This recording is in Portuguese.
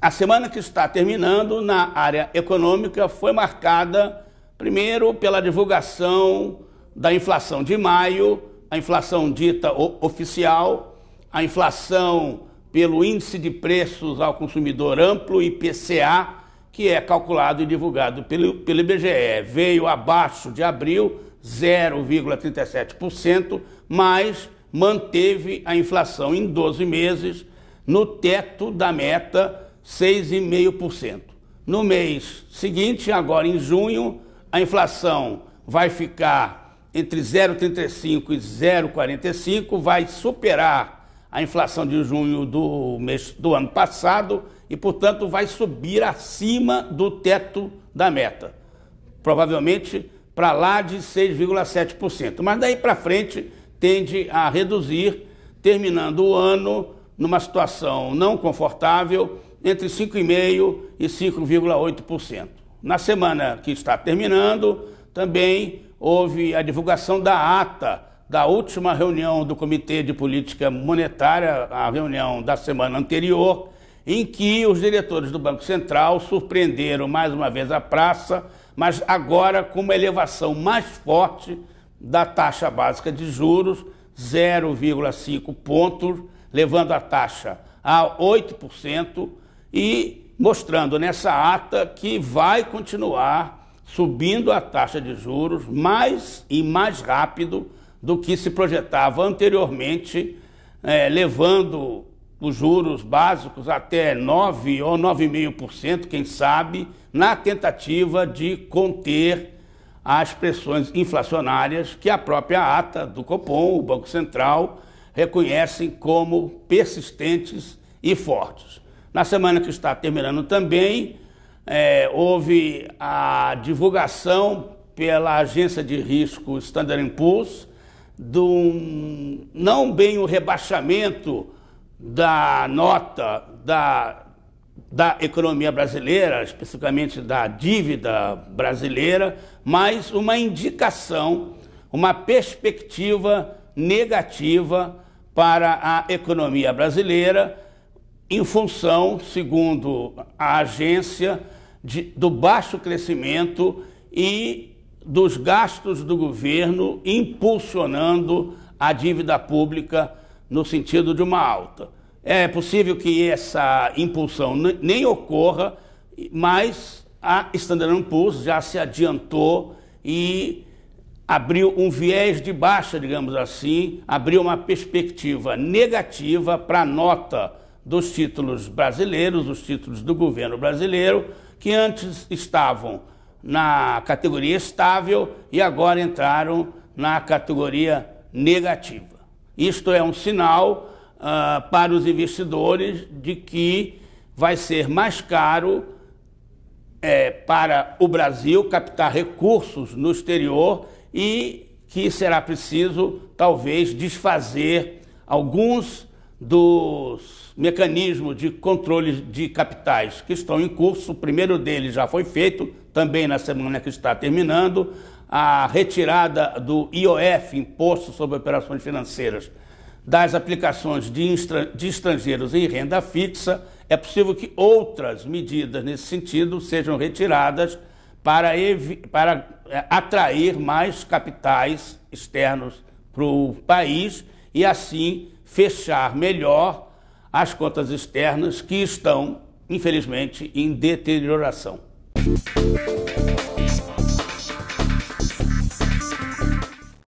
A semana que está terminando na área econômica foi marcada, primeiro, pela divulgação da inflação de maio, a inflação dita oficial, a inflação pelo Índice de Preços ao Consumidor Amplo, IPCA, que é calculado e divulgado pelo, pelo IBGE. Veio abaixo de abril, 0,37%, mas manteve a inflação em 12 meses no teto da meta 6,5%. No mês seguinte, agora em junho, a inflação vai ficar entre 0,35 e 0,45, vai superar a inflação de junho do mês do ano passado e, portanto, vai subir acima do teto da meta. Provavelmente para lá de 6,7%. Mas daí para frente tende a reduzir, terminando o ano numa situação não confortável, entre 5,5% e 5,8%. Na semana que está terminando, também houve a divulgação da ata da última reunião do Comitê de Política Monetária, a reunião da semana anterior, em que os diretores do Banco Central surpreenderam mais uma vez a praça, mas agora com uma elevação mais forte da taxa básica de juros, 0,5 pontos, levando a taxa a 8% e mostrando nessa ata que vai continuar subindo a taxa de juros mais e mais rápido do que se projetava anteriormente, eh, levando os juros básicos até 9 ou 9,5%, quem sabe, na tentativa de conter às pressões inflacionárias que a própria ata do Copom, o Banco Central, reconhecem como persistentes e fortes. Na semana que está terminando também, é, houve a divulgação pela agência de risco Standard Poor's do não bem o rebaixamento da nota da da economia brasileira, especificamente da dívida brasileira, mas uma indicação, uma perspectiva negativa para a economia brasileira, em função, segundo a agência, de, do baixo crescimento e dos gastos do governo impulsionando a dívida pública no sentido de uma alta. É possível que essa impulsão nem ocorra, mas a Standard Poor's já se adiantou e abriu um viés de baixa, digamos assim, abriu uma perspectiva negativa para a nota dos títulos brasileiros, os títulos do governo brasileiro, que antes estavam na categoria estável e agora entraram na categoria negativa. Isto é um sinal uh, para os investidores de que vai ser mais caro é, para o Brasil captar recursos no exterior e que será preciso, talvez, desfazer alguns dos mecanismos de controle de capitais que estão em curso. O primeiro deles já foi feito, também na semana que está terminando, a retirada do IOF, Imposto sobre Operações Financeiras, das aplicações de estrangeiros em renda fixa, é possível que outras medidas nesse sentido sejam retiradas para, para é, atrair mais capitais externos para o país e, assim, fechar melhor as contas externas que estão, infelizmente, em deterioração.